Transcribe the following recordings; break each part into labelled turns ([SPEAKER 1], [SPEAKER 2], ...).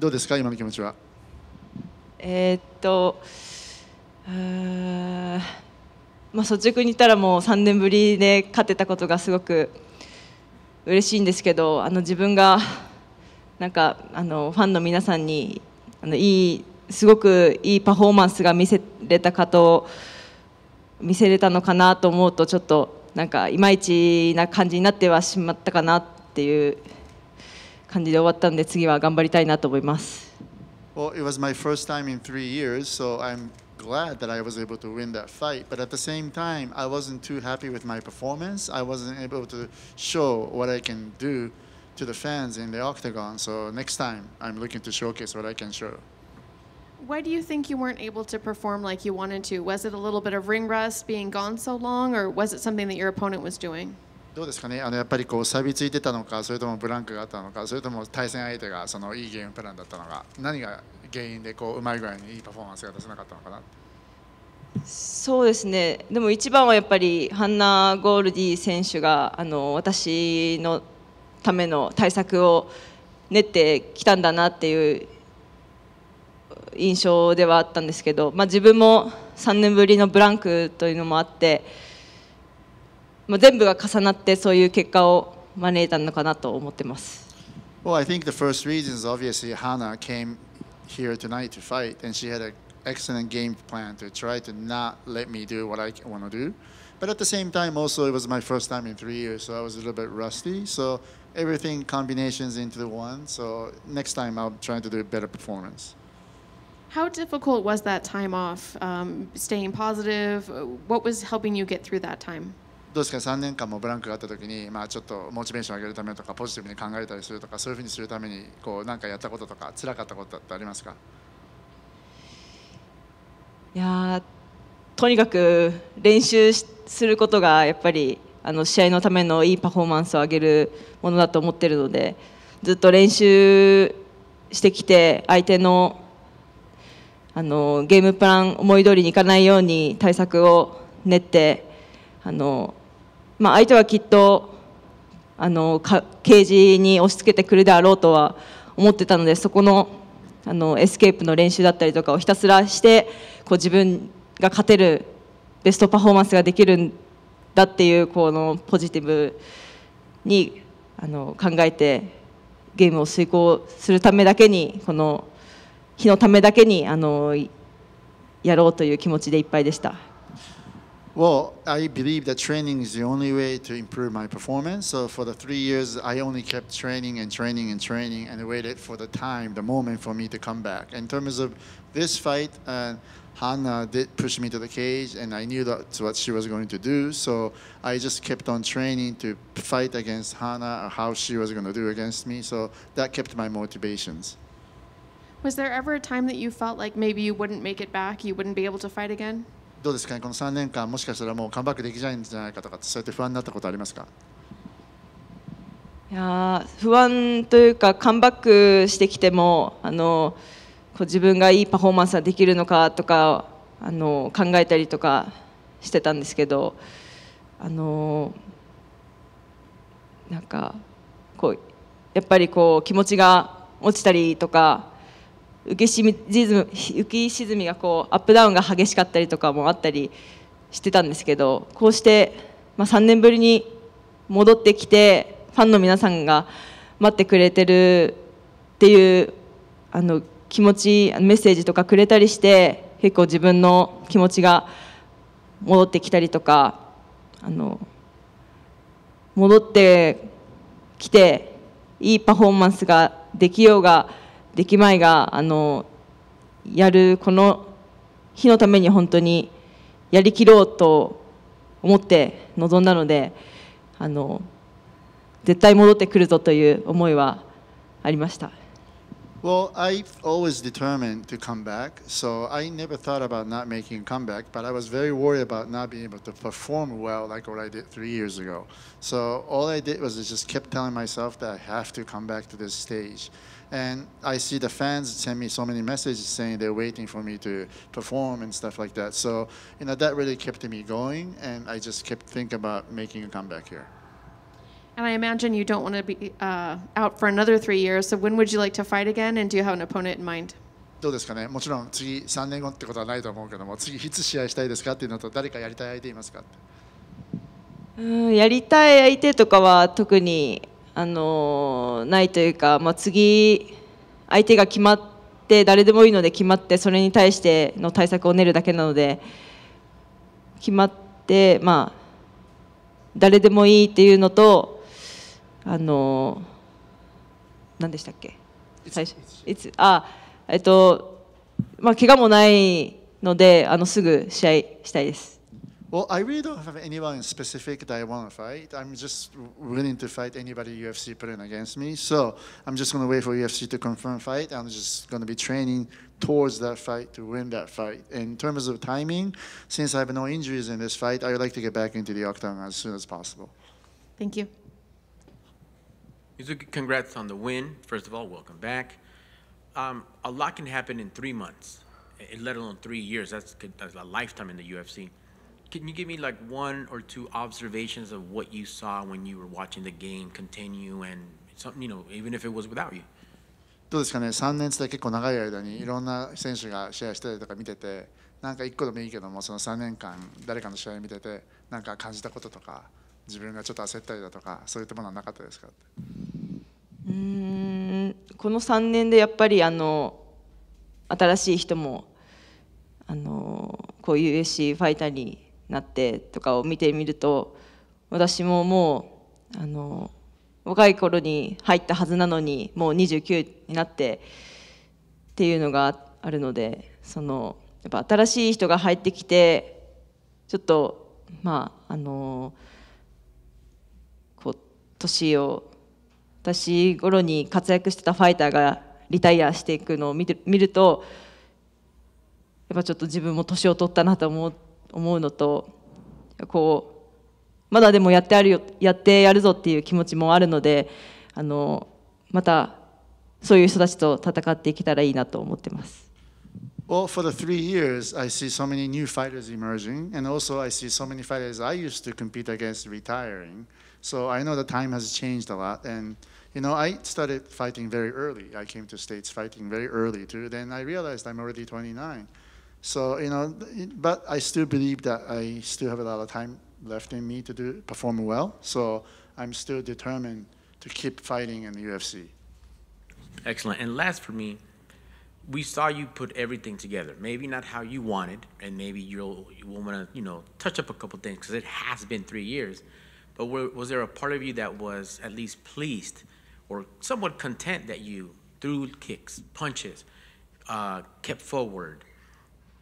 [SPEAKER 1] どうですか今の気持ちは
[SPEAKER 2] えー、っとまあ、率直に言ったらもう3年ぶりで勝てたことがすごく嬉しいんですけどあの自分がなんかあのファンの皆さんにあのいいすごくいいパフォーマンスが見せれたかと見せれたのかなと思うとちょっとなんかいまいちな感じになってはしまったかなっていう感じで終わったので次は頑張りたいなと思います。
[SPEAKER 1] Well, it was my first time in three years, so I'm glad that I was able to win that fight. But at the same time, I wasn't too happy with my performance. I wasn't able to show what I can do to the fans in the octagon. So next time, I'm looking to showcase what I can show. Why do you think you weren't able to perform like you wanted to? Was it a little bit of ring rust being gone so long, or was it something that your opponent was doing? どうですかねあのやっぱりこう錆びついてたのかそれともブランクがあったのかそれとも対戦相手がそのいいゲームプランだったのか何が原因でこううまい具合にいいパフォーマンスが出せなかったのかな
[SPEAKER 2] そうですねでも一番はやっぱりハンナ・ゴールディ選手があの私のための対策を練ってきたんだなっていう印象ではあったんですけど、まあ、自分も3年ぶりのブランクというのもあって。まあ、全部が重なってそういう結果を招いたのかなと思ってます。
[SPEAKER 1] Well, I think the first reason is obviously Hannah came here tonight to fight, and she had an excellent game plan to try to not let me do what I want to do. But at the same time, also, it was my first time in three years, so I was a little bit rusty. So everything combinations into the one. So next time, I'll try to do a better performance. How difficult was that time off? Um, staying positive? What was helping you get through that time? どうですか3年間もブランクがあった時に、まあ、ちょっとモチベーション上げるためとかポジティブに考えたりするとかそういうふうにするためにこうかやったこととか辛かったことってありますか
[SPEAKER 2] いやとにかく練習することがやっぱりあの試合のためのいいパフォーマンスを上げるものだと思っているのでずっと練習してきて相手のあのゲームプラン思い通りにいかないように対策を練ってあのまあ、相手はきっとあのかケージに押し付けてくるであろうとは思ってたのでそこのあのエスケープの練習だったりとかをひたすらしてこう自分が勝てるベストパフォーマンスができるんだっていうこのポジティブにあの考えてゲームを遂行するためだけにこの日のためだけにあのやろうという気持ちでいっぱいでした。
[SPEAKER 1] Well, I believe that training is the only way to improve my performance. So for the three years, I only kept training and training and training and waited for the time, the moment for me to come back. In terms of this fight, uh, Hannah did push me to the cage, and I knew that's what she was going to do. So I just kept on training to fight against Hannah or uh, how she was going to do against me. So that kept my motivations. Was there ever a time that you felt like maybe you wouldn't make it back, you wouldn't be able to fight again? どうですかね、この3年間、もしかしたらもうカムバックできないんじゃないかとか、そうやって不安になったことありますか
[SPEAKER 2] いや不安というか、カムバックしてきても、あのこう自分がいいパフォーマンスができるのかとかあの考えたりとかしてたんですけど、あのなんかこうやっぱりこう気持ちが落ちたりとか浮き沈み浮き沈みがこうアップダウンが激しかったりとかもあったりしてたんですけどこうして、まあ、3年ぶりに戻ってきてファンの皆さんが待ってくれてるっていうあの気持ちメッセージとかくれたりして結構自分の気持ちが戻ってきたりとかあの戻ってきていいパフォーマンスができようが。出来前があのやるこの日のために本当にやりきろうと思って臨んだのであの絶対戻ってくるぞという思いはありました。
[SPEAKER 1] Well, I always determined to come back, so I never thought about not making a comeback, but I was very worried about not being able to perform well like what I did three years ago. So all I did was I just kept telling myself that I have to come back to this stage. And I see the fans send me so many messages saying they're waiting for me to perform and stuff like that. So, you know, that really kept me going, and I just kept thinking about making a comeback here. And I imagine you don't want to be uh, out for another three years. So when would you like to fight again? And do you have an opponent in mind? どうですかね、もちろん次3年後ってことはないと思うけども、次いつ試合したいですかっていうのと、誰かやりたい相手いますか
[SPEAKER 2] うんやりたい相手とかは特に、あのないというか、まあ、次、相手が決まって、誰でもいいので決まって、それに対しての対策を練るだけなので、決まって、まあ、誰でもいいっていうのと、あの何でしたっけ最初いつあえっとまあ怪我もないのであのすぐ試合したいです。
[SPEAKER 1] Well, I really don't have anyone specific that I want to fight. I'm just willing to fight anybody UFC p u t i n against me. So I'm just going to wait for UFC to confirm fight. I'm just going to be training towards that fight to win that fight. In terms of timing, since I have no injuries in this fight, I would like to get back into the octagon as soon as possible. Thank you. Yuzuki, congrats on the win. First of all, welcome back. Um, a lot can happen in three months, let alone three years. That's, that's a lifetime in the UFC. Can you give me like one or two observations of what you saw when you were watching the game continue and something, you know, even if it was without you? どうですかね3年って結構長い間にいろんな選手が試合したりとか見ててなんか1個でもいいけどもその3年間誰かの試合見ててなんか感じたこととか自分がちょっと焦ったりだとかそういったものはなかったですかって
[SPEAKER 2] うんこの3年でやっぱりあの新しい人もあのこういう USC ファイターになってとかを見てみると私ももうあの若い頃に入ったはずなのにもう29になってっていうのがあるのでそのやっぱ新しい人が入ってきてちょっとまああのこう年を私頃に活躍してたファイターがリタイアしていくのを見て見るとやっぱちょっと自分も年を取ったなと思う思うのとこうまだでもやってあるよやってやるぞっていう気持ちもあるのであのまたそういう人たちと戦っていけたらいいなと思ってます。
[SPEAKER 1] Well, for the three years, I see so many new fighters emerging, and also I see so many fighters I used to compete against retiring. So I know the time has changed a lot. And, you know, I started fighting very early. I came to States fighting very early too. Then I realized I'm already 29. So, you know, but I still believe that I still have a lot of time left in me to do perform well. So I'm still determined to keep fighting in the UFC. Excellent. And last for me, we saw you put everything together. Maybe not how you wanted, and maybe you'll you will want to you know touch up a couple things because it has been three years. But were, was there a part of you that was at least pleased or somewhat content that you threw kicks, punches, uh, kept forward,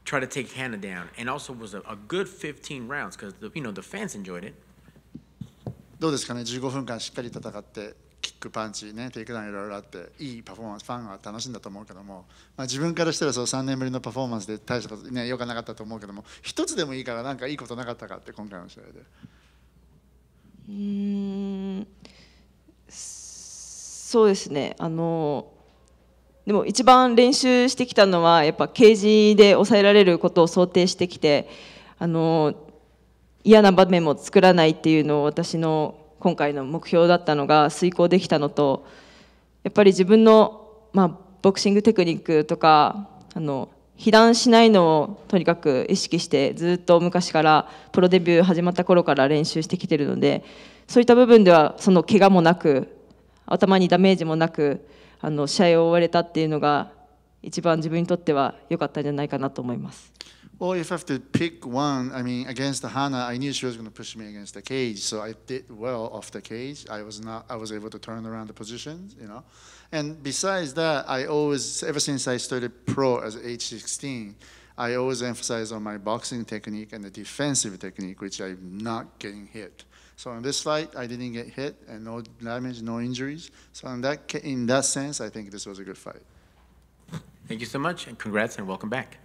[SPEAKER 1] tried to take Hannah down, and also was a, a good 15 rounds because you know the fans enjoyed it. どうですかね15分間しっかり戦ってキックパンチねテイクダウンいろいろあっていいパフォーマンスファンは楽しんだと思うけども、まあ、自分からしたらそう3年ぶりのパフォーマンスで大したことね良くなかったと思うけども一つでもいいからなんかいいことなかったかって今回の試合で。
[SPEAKER 2] うんそうですねあのでも一番練習してきたのはやっぱケージで抑えられることを想定してきてあの嫌な場面も作らないっていうのを私の今回の目標だったのが遂行できたのとやっぱり自分の、まあ、ボクシングテクニックとかあの被弾しないのをとにかく意識してずっと昔からプロデビュー始まった頃から練習してきてるのでそういった部分ではその怪我もなく頭にダメージもなくあの試合を終われたっていうのが一番自分にとっては良かったんじゃないかなと思います。
[SPEAKER 1] Well, if I have to pick one, I mean, against Hannah, I knew she was going to push me against the cage, so I did well off the cage. I was not, I was able to turn around the positions, you know. And besides that, I always, ever since I started pro as age 16, I always emphasize on my boxing technique and the defensive technique, which I'm not getting hit. So in this fight, I didn't get hit and no damage, no injuries. So in that, in that sense, I think this was a good fight.
[SPEAKER 2] Thank you so much, and congrats, and welcome back.